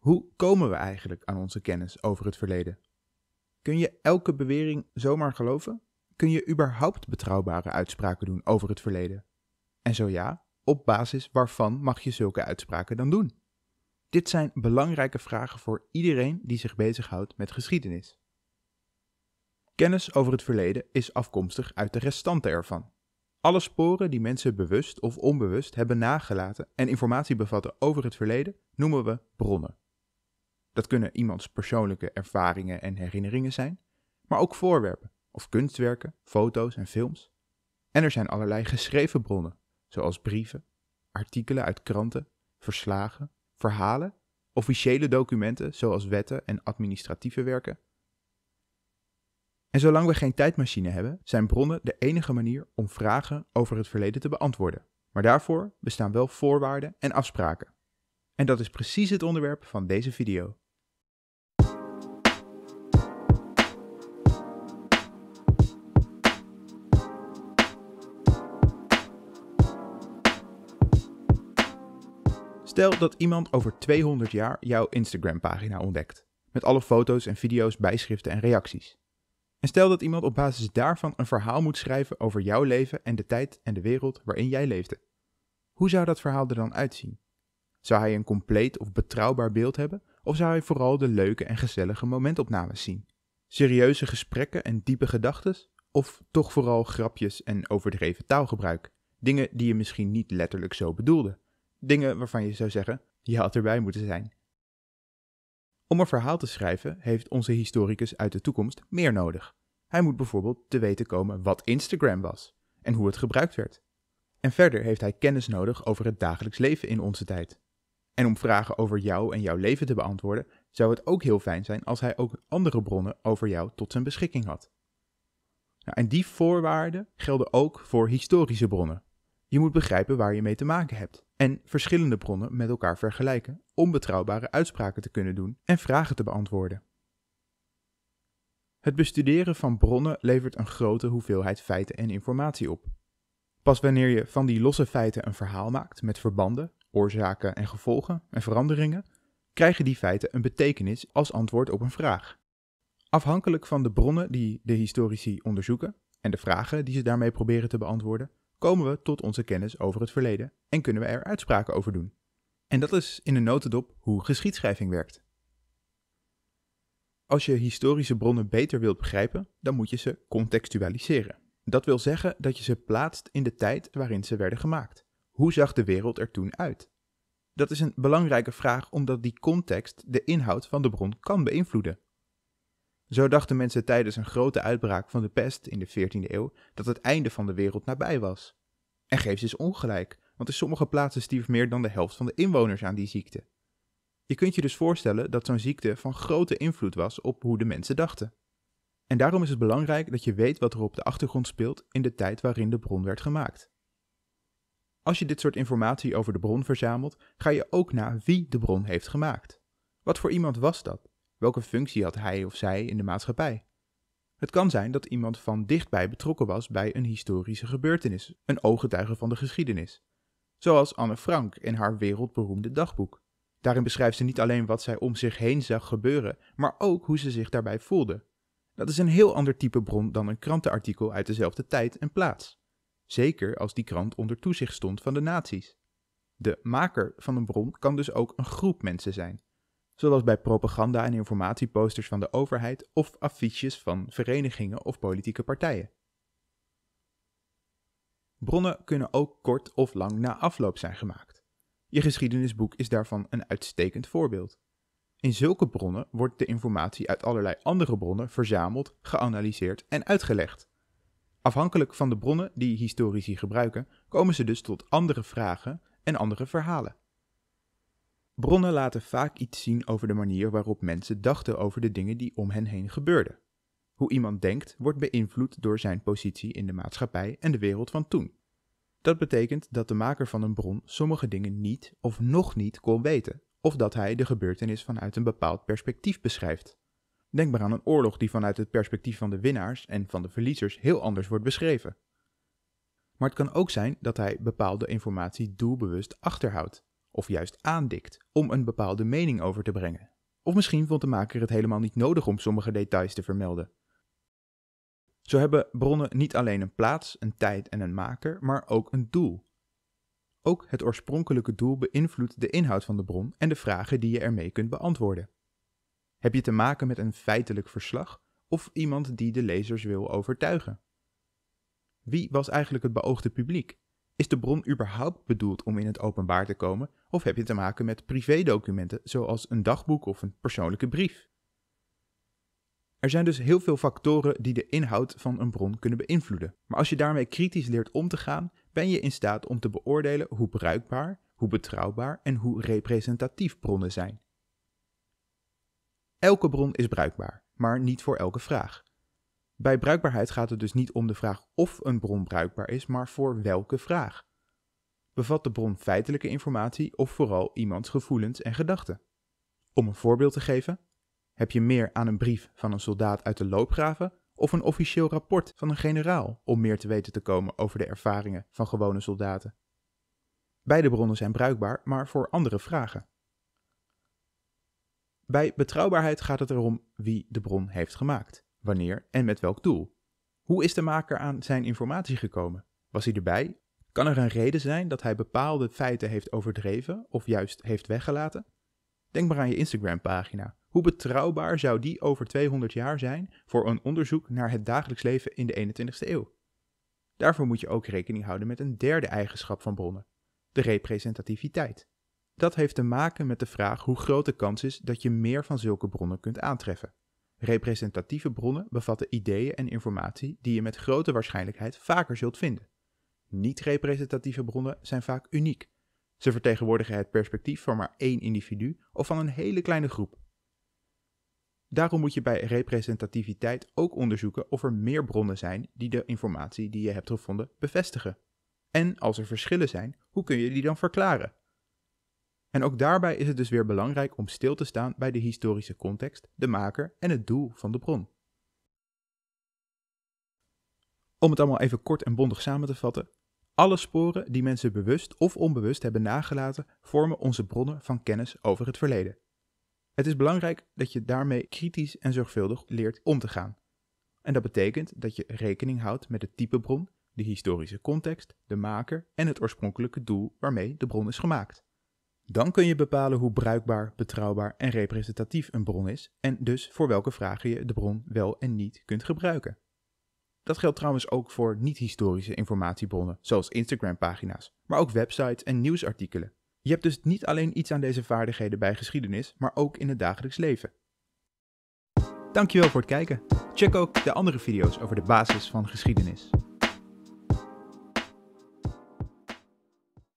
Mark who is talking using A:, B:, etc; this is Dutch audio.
A: Hoe komen we eigenlijk aan onze kennis over het verleden? Kun je elke bewering zomaar geloven? Kun je überhaupt betrouwbare uitspraken doen over het verleden? En zo ja, op basis waarvan mag je zulke uitspraken dan doen? Dit zijn belangrijke vragen voor iedereen die zich bezighoudt met geschiedenis. Kennis over het verleden is afkomstig uit de restanten ervan. Alle sporen die mensen bewust of onbewust hebben nagelaten en informatie bevatten over het verleden noemen we bronnen. Dat kunnen iemands persoonlijke ervaringen en herinneringen zijn, maar ook voorwerpen of kunstwerken, foto's en films. En er zijn allerlei geschreven bronnen, zoals brieven, artikelen uit kranten, verslagen, verhalen, officiële documenten zoals wetten en administratieve werken. En zolang we geen tijdmachine hebben, zijn bronnen de enige manier om vragen over het verleden te beantwoorden. Maar daarvoor bestaan wel voorwaarden en afspraken. En dat is precies het onderwerp van deze video. Stel dat iemand over 200 jaar jouw Instagram-pagina ontdekt, met alle foto's en video's, bijschriften en reacties. En stel dat iemand op basis daarvan een verhaal moet schrijven over jouw leven en de tijd en de wereld waarin jij leefde. Hoe zou dat verhaal er dan uitzien? Zou hij een compleet of betrouwbaar beeld hebben, of zou hij vooral de leuke en gezellige momentopnames zien? Serieuze gesprekken en diepe gedachten, of toch vooral grapjes en overdreven taalgebruik? Dingen die je misschien niet letterlijk zo bedoelde, Dingen waarvan je zou zeggen, je had erbij moeten zijn. Om een verhaal te schrijven heeft onze historicus uit de toekomst meer nodig. Hij moet bijvoorbeeld te weten komen wat Instagram was en hoe het gebruikt werd. En verder heeft hij kennis nodig over het dagelijks leven in onze tijd. En om vragen over jou en jouw leven te beantwoorden, zou het ook heel fijn zijn als hij ook andere bronnen over jou tot zijn beschikking had. Nou, en die voorwaarden gelden ook voor historische bronnen. Je moet begrijpen waar je mee te maken hebt en verschillende bronnen met elkaar vergelijken om betrouwbare uitspraken te kunnen doen en vragen te beantwoorden. Het bestuderen van bronnen levert een grote hoeveelheid feiten en informatie op. Pas wanneer je van die losse feiten een verhaal maakt met verbanden, oorzaken en gevolgen en veranderingen, krijgen die feiten een betekenis als antwoord op een vraag. Afhankelijk van de bronnen die de historici onderzoeken en de vragen die ze daarmee proberen te beantwoorden, komen we tot onze kennis over het verleden en kunnen we er uitspraken over doen. En dat is in een notendop hoe geschiedschrijving werkt. Als je historische bronnen beter wilt begrijpen, dan moet je ze contextualiseren. Dat wil zeggen dat je ze plaatst in de tijd waarin ze werden gemaakt. Hoe zag de wereld er toen uit? Dat is een belangrijke vraag omdat die context de inhoud van de bron kan beïnvloeden. Zo dachten mensen tijdens een grote uitbraak van de pest in de 14e eeuw dat het einde van de wereld nabij was. En geeft is dus ongelijk, want in sommige plaatsen stierf meer dan de helft van de inwoners aan die ziekte. Je kunt je dus voorstellen dat zo'n ziekte van grote invloed was op hoe de mensen dachten. En daarom is het belangrijk dat je weet wat er op de achtergrond speelt in de tijd waarin de bron werd gemaakt. Als je dit soort informatie over de bron verzamelt, ga je ook na wie de bron heeft gemaakt. Wat voor iemand was dat? Welke functie had hij of zij in de maatschappij? Het kan zijn dat iemand van dichtbij betrokken was bij een historische gebeurtenis, een ooggetuige van de geschiedenis. Zoals Anne Frank in haar wereldberoemde dagboek. Daarin beschrijft ze niet alleen wat zij om zich heen zag gebeuren, maar ook hoe ze zich daarbij voelde. Dat is een heel ander type bron dan een krantenartikel uit dezelfde tijd en plaats. Zeker als die krant onder toezicht stond van de nazi's. De maker van een bron kan dus ook een groep mensen zijn, zoals bij propaganda en informatieposters van de overheid of affiches van verenigingen of politieke partijen. Bronnen kunnen ook kort of lang na afloop zijn gemaakt. Je geschiedenisboek is daarvan een uitstekend voorbeeld. In zulke bronnen wordt de informatie uit allerlei andere bronnen verzameld, geanalyseerd en uitgelegd. Afhankelijk van de bronnen die historici gebruiken, komen ze dus tot andere vragen en andere verhalen. Bronnen laten vaak iets zien over de manier waarop mensen dachten over de dingen die om hen heen gebeurden. Hoe iemand denkt wordt beïnvloed door zijn positie in de maatschappij en de wereld van toen. Dat betekent dat de maker van een bron sommige dingen niet of nog niet kon weten, of dat hij de gebeurtenis vanuit een bepaald perspectief beschrijft. Denk maar aan een oorlog die vanuit het perspectief van de winnaars en van de verliezers heel anders wordt beschreven. Maar het kan ook zijn dat hij bepaalde informatie doelbewust achterhoudt of juist aandikt om een bepaalde mening over te brengen. Of misschien vond de maker het helemaal niet nodig om sommige details te vermelden. Zo hebben bronnen niet alleen een plaats, een tijd en een maker, maar ook een doel. Ook het oorspronkelijke doel beïnvloedt de inhoud van de bron en de vragen die je ermee kunt beantwoorden. Heb je te maken met een feitelijk verslag of iemand die de lezers wil overtuigen? Wie was eigenlijk het beoogde publiek? Is de bron überhaupt bedoeld om in het openbaar te komen of heb je te maken met privédocumenten zoals een dagboek of een persoonlijke brief? Er zijn dus heel veel factoren die de inhoud van een bron kunnen beïnvloeden. Maar als je daarmee kritisch leert om te gaan, ben je in staat om te beoordelen hoe bruikbaar, hoe betrouwbaar en hoe representatief bronnen zijn. Elke bron is bruikbaar, maar niet voor elke vraag. Bij bruikbaarheid gaat het dus niet om de vraag of een bron bruikbaar is, maar voor welke vraag. Bevat de bron feitelijke informatie of vooral iemands gevoelens en gedachten? Om een voorbeeld te geven, heb je meer aan een brief van een soldaat uit de loopgraven of een officieel rapport van een generaal om meer te weten te komen over de ervaringen van gewone soldaten? Beide bronnen zijn bruikbaar, maar voor andere vragen. Bij betrouwbaarheid gaat het erom wie de bron heeft gemaakt wanneer en met welk doel? Hoe is de maker aan zijn informatie gekomen? Was hij erbij? Kan er een reden zijn dat hij bepaalde feiten heeft overdreven of juist heeft weggelaten? Denk maar aan je Instagram-pagina. Hoe betrouwbaar zou die over 200 jaar zijn voor een onderzoek naar het dagelijks leven in de 21ste eeuw? Daarvoor moet je ook rekening houden met een derde eigenschap van bronnen: de representativiteit. Dat heeft te maken met de vraag hoe groot de kans is dat je meer van zulke bronnen kunt aantreffen. Representatieve bronnen bevatten ideeën en informatie die je met grote waarschijnlijkheid vaker zult vinden. Niet-representatieve bronnen zijn vaak uniek. Ze vertegenwoordigen het perspectief van maar één individu of van een hele kleine groep. Daarom moet je bij representativiteit ook onderzoeken of er meer bronnen zijn die de informatie die je hebt gevonden bevestigen. En als er verschillen zijn, hoe kun je die dan verklaren? En ook daarbij is het dus weer belangrijk om stil te staan bij de historische context, de maker en het doel van de bron. Om het allemaal even kort en bondig samen te vatten: alle sporen die mensen bewust of onbewust hebben nagelaten, vormen onze bronnen van kennis over het verleden. Het is belangrijk dat je daarmee kritisch en zorgvuldig leert om te gaan. En dat betekent dat je rekening houdt met het type bron, de historische context, de maker en het oorspronkelijke doel waarmee de bron is gemaakt. Dan kun je bepalen hoe bruikbaar, betrouwbaar en representatief een bron is en dus voor welke vragen je de bron wel en niet kunt gebruiken. Dat geldt trouwens ook voor niet-historische informatiebronnen, zoals Instagram-pagina's, maar ook websites en nieuwsartikelen. Je hebt dus niet alleen iets aan deze vaardigheden bij geschiedenis, maar ook in het dagelijks leven. Dankjewel voor het kijken. Check ook de andere video's over de basis van geschiedenis.